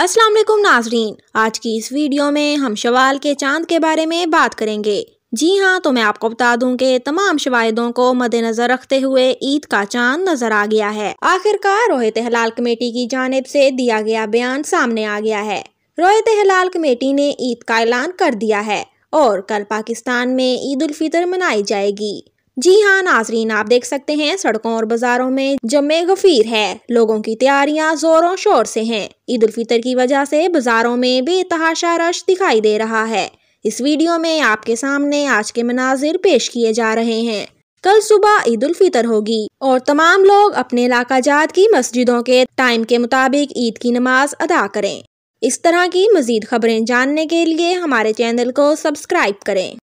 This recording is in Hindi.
अस्सलाम वालेकुम नाजरीन आज की इस वीडियो में हम शवाल के चांद के बारे में बात करेंगे जी हाँ तो मैं आपको बता दूं कि तमाम शवायदों को मद्देनजर रखते हुए ईद का चांद नजर आ गया है आखिरकार रोहित हलाल कमेटी की जानब से दिया गया बयान सामने आ गया है रोहित हलाल कमेटी ने ईद का ऐलान कर दिया है और कल पाकिस्तान में ईद उल फितर मनाई जाएगी जी हाँ नाजरीन आप देख सकते हैं सड़कों और बाजारों में जमे गफीर है लोगों की तैयारियां जोरों शोर से हैं ईद उल फितर की वजह से बाजारों में बेतहाशा रश दिखाई दे रहा है इस वीडियो में आपके सामने आज के मनाजिर पेश किए जा रहे हैं कल सुबह ईद उल फितर होगी और तमाम लोग अपने इलाका जात की मस्जिदों के टाइम के मुताबिक ईद की नमाज अदा करें इस तरह की मजीद खबरें जानने के लिए हमारे चैनल को सब्सक्राइब करें